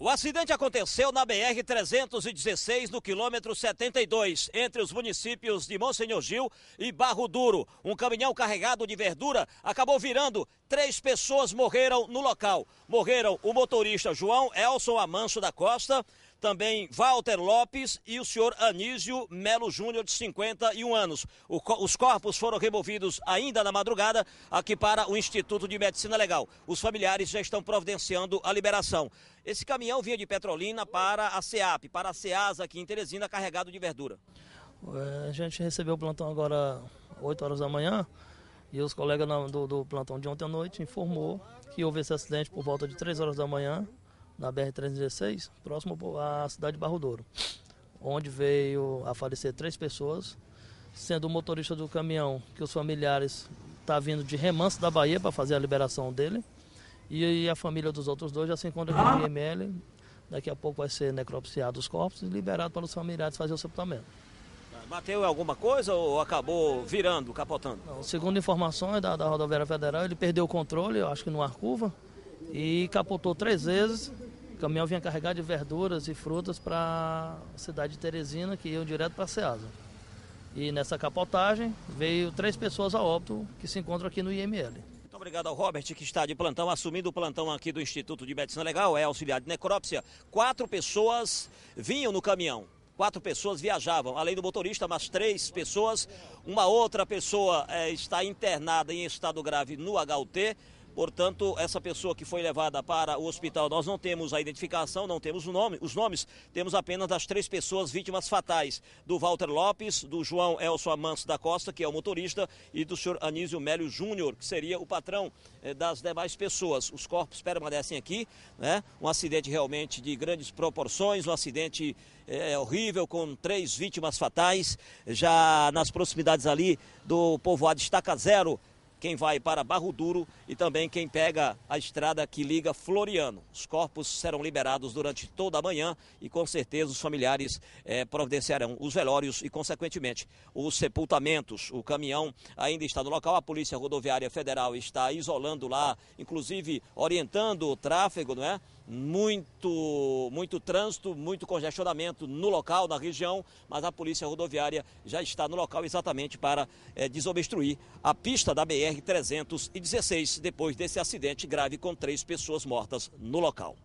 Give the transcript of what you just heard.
O acidente aconteceu na BR-316, no quilômetro 72, entre os municípios de Monsenhor Gil e Barro Duro. Um caminhão carregado de verdura acabou virando. Três pessoas morreram no local. Morreram o motorista João Elson Amanso da Costa, também Walter Lopes e o senhor Anísio Melo Júnior, de 51 anos. O, os corpos foram removidos ainda na madrugada aqui para o Instituto de Medicina Legal. Os familiares já estão providenciando a liberação. Esse caminhão vinha de Petrolina para a SEAP, para a SEASA aqui em Teresina, carregado de verdura. É, a gente recebeu o plantão agora 8 horas da manhã e os colegas do, do plantão de ontem à noite informou que houve esse acidente por volta de 3 horas da manhã na BR-316, próximo à cidade de Barro Douro, onde veio a falecer três pessoas, sendo o motorista do caminhão que os familiares está vindo de Remanso da Bahia para fazer a liberação dele, e a família dos outros dois já se encontra aqui em IML, daqui a pouco vai ser necropsiado os corpos e liberado para os familiares fazer o sepultamento. Bateu alguma coisa ou acabou virando, capotando? Não, segundo informações da, da Rodoviária Federal, ele perdeu o controle, eu acho que ar curva, e capotou três vezes o caminhão vinha carregado de verduras e frutas para a cidade de Teresina, que iam direto para Ceasa. E nessa capotagem veio três pessoas a óbito que se encontram aqui no IML. Muito obrigado ao Robert, que está de plantão, assumindo o plantão aqui do Instituto de Medicina Legal, é auxiliar de necrópsia. Quatro pessoas vinham no caminhão quatro pessoas viajavam, além do motorista, mas três pessoas. Uma outra pessoa é, está internada em estado grave no HUT. Portanto, essa pessoa que foi levada para o hospital, nós não temos a identificação, não temos o nome, os nomes, temos apenas as três pessoas vítimas fatais: do Walter Lopes, do João Elson Amanso da Costa, que é o motorista, e do senhor Anísio Mélio Júnior, que seria o patrão eh, das demais pessoas. Os corpos permanecem aqui, né? Um acidente realmente de grandes proporções, um acidente eh, horrível com três vítimas fatais, já nas proximidades ali do povoado Estaca Zero quem vai para Barro Duro e também quem pega a estrada que liga Floriano. Os corpos serão liberados durante toda a manhã e com certeza os familiares eh, providenciarão os velórios e, consequentemente, os sepultamentos. O caminhão ainda está no local, a Polícia Rodoviária Federal está isolando lá, inclusive orientando o tráfego, não é? muito, muito trânsito, muito congestionamento no local, na região, mas a Polícia Rodoviária já está no local exatamente para é, desobstruir a pista da BR-316, depois desse acidente grave com três pessoas mortas no local.